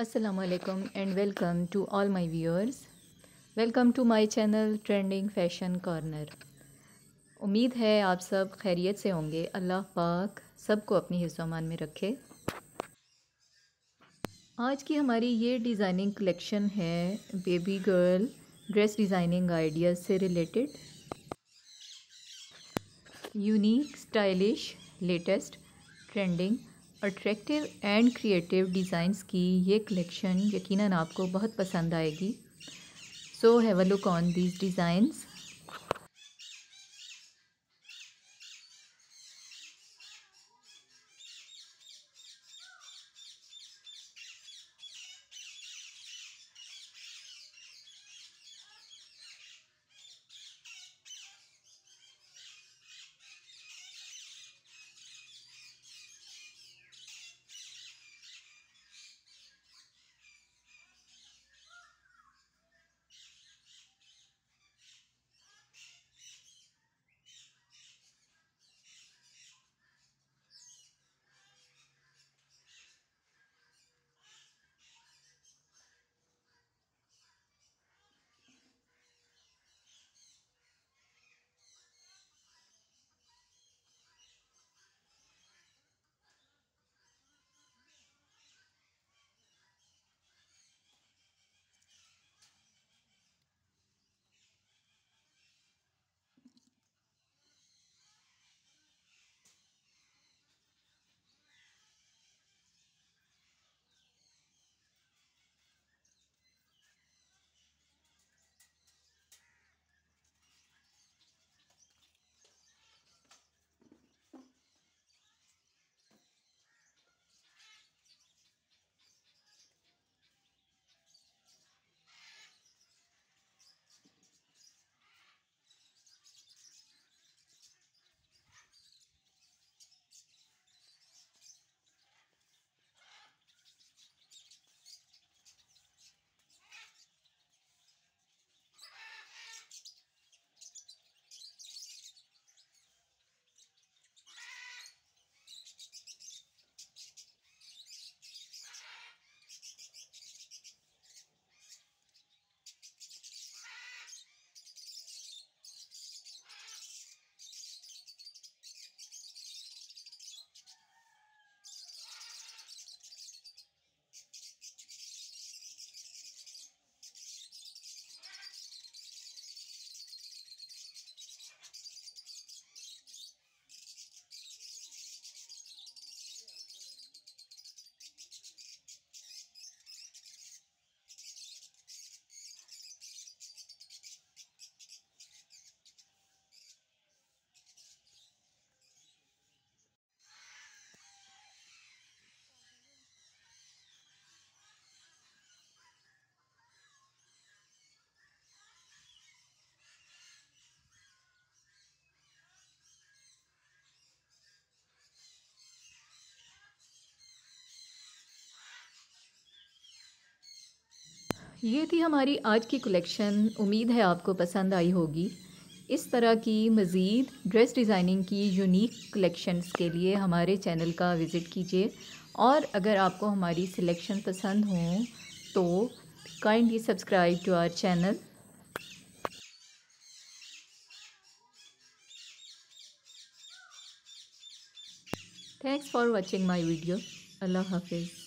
असलकम and welcome to all my viewers welcome to my channel trending fashion corner उम्मीद है आप सब खैरियत से होंगे अल्लाह पाक सबको अपनी हिस्सों में रखे आज की हमारी ये डिज़ाइनिंग कलेक्शन है baby girl dress designing ideas से related unique stylish latest trending attractive and creative designs की ये कलेक्शन यकीनन आपको बहुत पसंद आएगी so have a look on these designs ये थी हमारी आज की कलेक्शन उम्मीद है आपको पसंद आई होगी इस तरह की मज़ीद ड्रेस डिज़ाइनिंग की यूनिक कलेक्शंस के लिए हमारे चैनल का विज़िट कीजिए और अगर आपको हमारी सिलेक्शन पसंद हो तो kindly subscribe to our channel thanks for watching my video अल्लाह हाफिज़